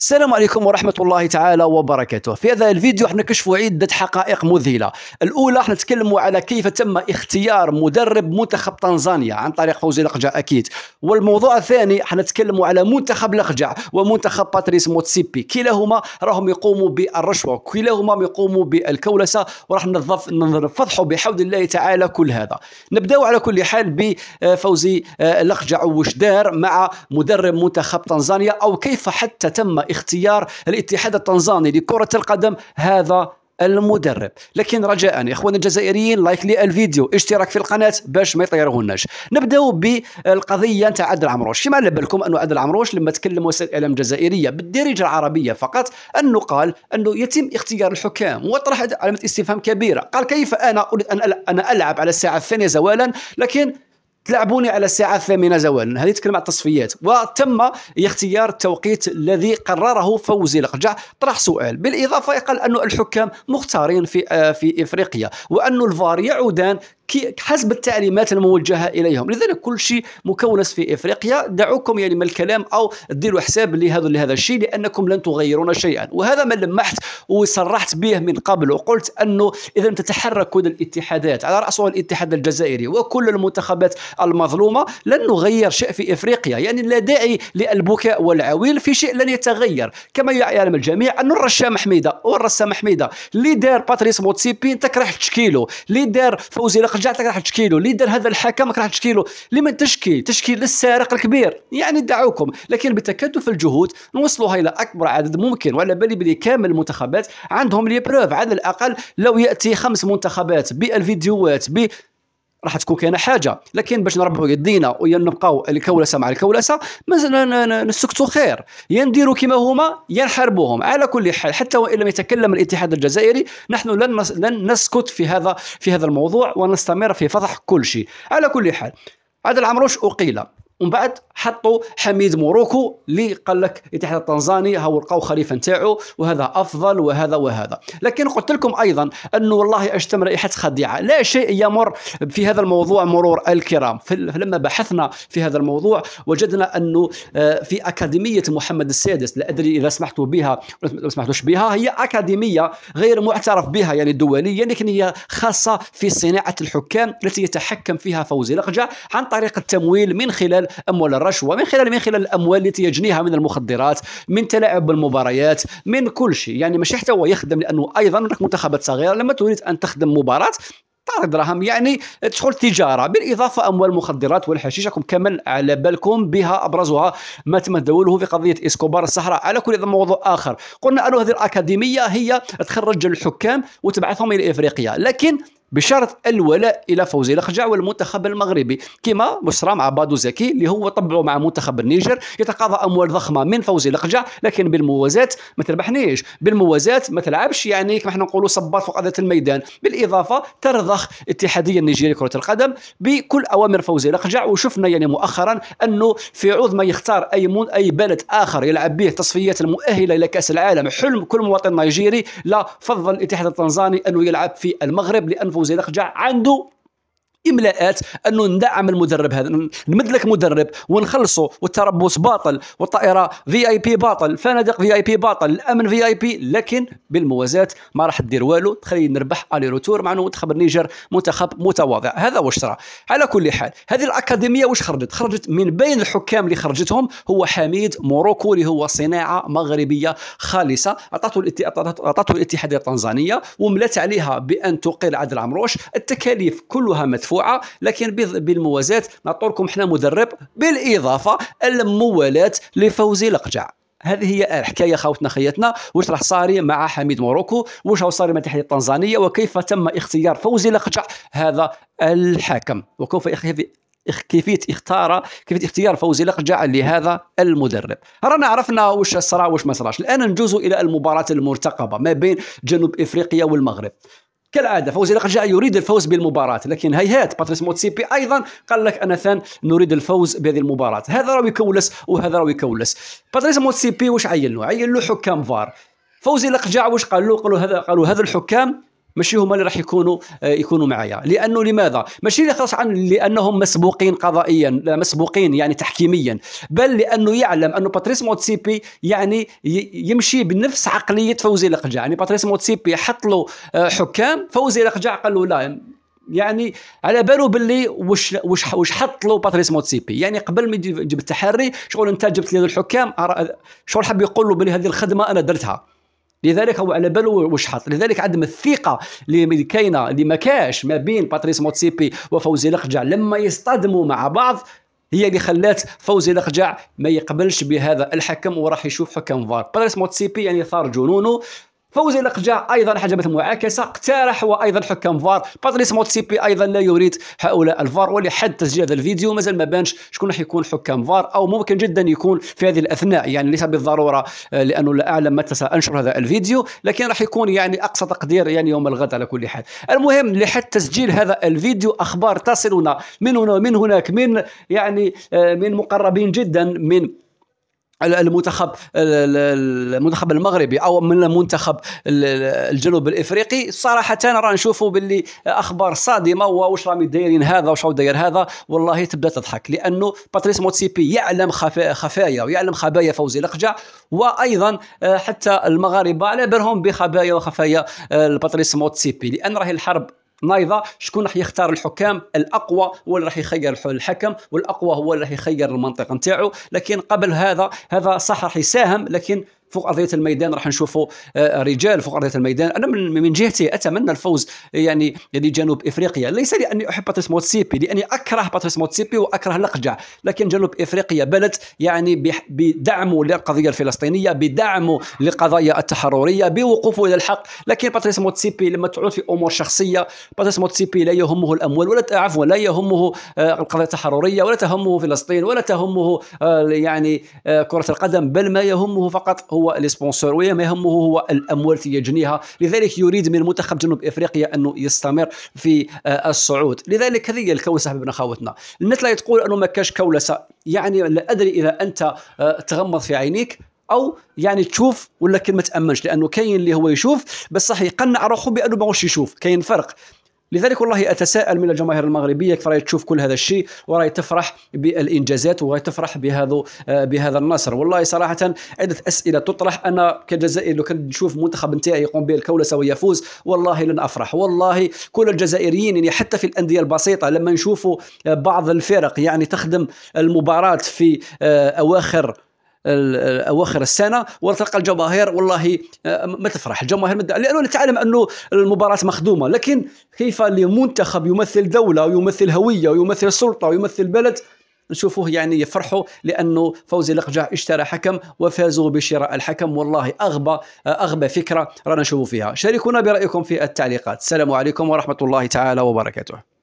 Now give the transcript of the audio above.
السلام عليكم ورحمة الله تعالى وبركاته في هذا الفيديو احنا عدة حقائق مذهلة الأولى احنا على كيف تم اختيار مدرب منتخب تنزانيا عن طريق فوزي لقجع أكيد والموضوع الثاني احنا على منتخب لقجع ومنتخب باتريس موتسيبي كلاهما راهم يقوموا بالرشوة كلاهما يقوموا بالكولسة وراح نفضحوا بحول الله تعالى كل هذا نبدأ على كل حال بفوزي آه، لقجع وشدار مع مدرب منتخب تنزانيا أو كيف حتى تم اختيار الاتحاد التنزاني لكرة القدم هذا المدرب لكن رجاء اخواننا الجزائريين لايك للفيديو اشتراك في القناه باش ما يطيرهوناش نبداو بالقضيه نتاع عادل عمروش كما على بالكم انه عادل عمروش لما تكلم وسائل الاعلام الجزائريه بالدارجه العربيه فقط انه قال انه يتم اختيار الحكام وطرح علامه استفهام كبيره قال كيف انا اريد ان انا العب على الساعه الثانيه زوالا لكن تلعبوني على الساعه الثامنه زوالا هذه تكلم على التصفيات وتم اختيار التوقيت الذي قرره فوزي لقجع طرح سؤال بالاضافه قال انه الحكام مختارين في آه، في افريقيا وانه الفار يعودان حسب التعليمات الموجهه اليهم لذلك كل شيء مكونس في افريقيا دعوكم يعني من الكلام او ديروا حساب لهذا لهذا الشيء لانكم لن تغيرون شيئا وهذا ما لمحت وصرحت به من قبل وقلت انه اذا تتحرك كل الاتحادات على راسها الاتحاد الجزائري وكل المنتخبات المظلومه لن نغير شيء في افريقيا يعني لا داعي للبكاء والعويل في شيء لن يتغير كما يعلم الجميع ان الرشام حميده والرسام حميده اللي دار باتريس موتسيبي تكره تشكيله اللي دار فوزي رجعت لك راح تشكيله اللي دار هذا الحكم راح تشكيله لمن تشكي تشكي للسارق الكبير يعني دعوكم لكن بتكاتف الجهود نوصلوها الى اكبر عدد ممكن وعلى بالي بلي كامل المنتخبات عندهم لي بروف على الاقل لو ياتي خمس منتخبات بالفيديوهات ب راح تكون كاينه حاجه لكن باش نربحوا يدينا ويا نبقاو الكولسه مع الكولسه مازال نسكتوا خير يا نديروا كما هما يا نحاربوهم على كل حال حتى وان لم يتكلم الاتحاد الجزائري نحن لن لن نسكت في هذا في هذا الموضوع ونستمر في فضح كل شيء على كل حال عادل عمروش اقيل ومن بعد حطوا حميد موروكو اللي قال لك الاتحاد التنزاني هو لقاو خليفه نتاعو وهذا افضل وهذا وهذا لكن قلت لكم ايضا انه والله اشتم رائحه خديعه لا شيء يمر في هذا الموضوع مرور الكرام فلما بحثنا في هذا الموضوع وجدنا انه آه، في اكاديميه محمد السادس لا ادري اذا سمحتوا بها ما سمحتوش بها هي اكاديميه غير معترف بها يعني دوليا لكن هي خاصه في صناعه الحكام التي يتحكم فيها فوزي لقجه عن طريق التمويل من خلال خلال اموال الرشوه من خلال من خلال الاموال التي يجنيها من المخدرات من تلاعب بالمباريات من كل شيء يعني ماشي حتى هو يخدم لانه ايضا هناك منتخبات صغيره لما تريد ان تخدم مباراه طار دراهم يعني تدخل تجاره بالاضافه اموال المخدرات والحشيش راكم كمل على بالكم بها ابرزها ما تم تداوله في قضيه اسكوبار الصحراء على كل هذا موضوع اخر قلنا ان هذه الاكاديميه هي تخرج الحكام وتبعثهم الى افريقيا لكن بشرط الولاء الى فوزي لخجع والمنتخب المغربي كما بشرى مع بادو زكي اللي هو طبعه مع منتخب النيجر يتقاضى اموال ضخمه من فوزي لخجع لكن بالموازات ما تربحنيش بالموازات ما تلعبش يعني كما حنا نقولوا صبار فوق هذا الميدان بالاضافه ترضخ اتحاديه النيجيري كره القدم بكل اوامر فوزي لخجع وشفنا يعني مؤخرا انه في عوض ما يختار اي مون اي بلد اخر يلعب به تصفيات المؤهله الى كاس العالم حلم كل مواطن نيجيري لا فضل الاتحاد التنزاني انه يلعب في المغرب لان فوزي زيد رجع عنده املاءات انه ندعم المدرب هذا نمد لك مدرب ونخلصه والتربص باطل والطائره في اي بي باطل فنادق في اي بي باطل الامن في اي بي لكن بالموازاه ما راح دير والو تخلي نربح الي روتور مع منتخب النيجر منتخب متواضع هذا واش ترى على كل حال هذه الاكاديميه واش خرجت خرجت من بين الحكام اللي خرجتهم هو حميد موروكو اللي هو صناعه مغربيه خالصه اعطته الاتحاديه التنزانيه وملت عليها بان تقيل عدل عمروش التكاليف كلها مدفوعه مرفوعه لكن بالموازاه لكم حنا مدرب بالاضافه الموالاه لفوز لقجع هذه هي الحكايه خاوتنا خياتنا واش راح صاري مع حميد موروكو واش راح صاري مع الاتحاد التنزانيه وكيف تم اختيار فوزي لقجع هذا الحاكم وكيف كيفيه اختار كيفيه اختيار فوزي لقجع لهذا المدرب رانا عرفنا واش صرا واش ما صراش الان نجوز الى المباراه المرتقبه ما بين جنوب افريقيا والمغرب كالعاده فوزي رجع يريد الفوز بالمباراه لكن هيهات باتريس موتسيبي ايضا قال لك انا ثان نريد الفوز بهذه المباراه هذا راه يكولس وهذا راه يكولس باتريس موتسيبي واش عين له عين له حكام فار فوزي لقجع واش قال له قالوا هذا قالوا هذا الحكام ماشي هما اللي راح يكونوا آه، يكونوا معايا لانه لماذا ماشي خلاص عن لانهم مسبوقين قضائيا مسبوقين يعني تحكيميا بل لانه يعلم انه باتريس موتسيبي يعني يمشي بنفس عقليه فوزي لقجع يعني باتريس موتسيبي حط له آه، حكام فوزي لقجع قال له لا يعني على بالو باللي واش واش واش حط له باتريس موتسيبي يعني قبل ما يجيب التحري شغل انت جبت لي الحكام شغل حب يقول له بلي هذه الخدمه انا درتها لذلك هو على بالو واش حط لذلك عدم الثقه اللي كاينه اللي ما كاش ما بين باتريس موتسيبي وفوزي لقجع لما يصطدموا مع بعض هي اللي خلات فوزي لقجع ما يقبلش بهذا الحكم وراح يشوف حكم فار باتريس موتسيبي يعني ثار جنونه فوزي لقجع ايضا حجبت المعاكسه اقترح وايضا حكام فار باتريس موتسيبي ايضا لا يريد هؤلاء الفار ولحد تسجيل هذا الفيديو مازال ما بانش شكون راح يكون حكام فار او ممكن جدا يكون في هذه الاثناء يعني ليس بالضروره آه، لانه لا اعلم متى سانشر هذا الفيديو لكن راح يكون يعني اقصى تقدير يعني يوم الغد على كل حال المهم لحد تسجيل هذا الفيديو اخبار تصلنا من هنا من هناك من يعني آه، من مقربين جدا من المنتخب المنتخب المغربي او من المنتخب الجنوب الافريقي صراحه راه نشوفوا باللي اخبار صادمه واش راهم دايرين هذا واش داير هذا والله تبدا تضحك لانه باتريس موتسيبي يعلم خفايا ويعلم خبايا فوزي لقجع وايضا آه، حتى المغاربه على بالهم بخبايا وخفايا آه، باتريس موتسيبي لان راهي الحرب نايضة شكون راح يختار الحكام الاقوى هو اللي راح يخير الحكم والاقوى هو اللي راح يخير المنطقه نتاعو لكن قبل هذا هذا صح راح يساهم لكن فوق ارضيه الميدان راح نشوفوا آه، رجال فوق ارضيه الميدان انا من جهتي اتمنى الفوز يعني لجنوب افريقيا ليس لاني احب باتريس موتسيبي لاني اكره باتريس موتسيبي واكره لقجع لكن جنوب افريقيا بلد يعني بدعمه للقضيه الفلسطينيه بدعمه للقضايا التحرريه بوقوفه الى الحق لكن باتريس موتسيبي لما تعود في امور شخصيه باتريس موتسيبي لا يهمه الاموال ولا عفوا لا يهمه آه، القضيه التحرريه ولا تهمه فلسطين ولا تهمه آه، يعني كره القدم بل ما يهمه فقط هو هو لي سبونسور ما يهمه هو الاموال يجنيها لذلك يريد من منتخب جنوب افريقيا انه يستمر في آه، الصعود لذلك هذه هي الكوسه ابن خاوتنا الناس لا تقول انه ما كاش كولسه يعني لا ادري اذا انت آه، تغمض في عينيك او يعني تشوف ولا كلمه تامنش لانه كاين اللي هو يشوف بصح يقنع روحه بانه ماهوش يشوف كاين فرق لذلك والله اتساءل من الجماهير المغربيه كيف راهي تشوف كل هذا الشيء وراهي تفرح بالانجازات وراهي تفرح بهذا بهذا النصر والله صراحه عده اسئله تطرح انا كجزائري لو كنت نشوف المنتخب نتاعي يقوم به الكولسه ويفوز والله لن افرح والله كل الجزائريين يعني حتى في الانديه البسيطه لما نشوفوا بعض الفرق يعني تخدم المباراه في آه، اواخر اواخر السنه ولا تلقى الجماهير والله آه، ما تفرح الجماهير لانه نتعلم انه المباراه مخدومه لكن كيف لمنتخب يمثل دوله ويمثل هويه ويمثل سلطه ويمثل بلد نشوفوه يعني يفرحوا لانه فوزي لقجع اشترى حكم وفازوا بشراء الحكم والله اغبى آه، اغبى فكره رانا نشوفوا فيها شاركونا برايكم في التعليقات السلام عليكم ورحمه الله تعالى وبركاته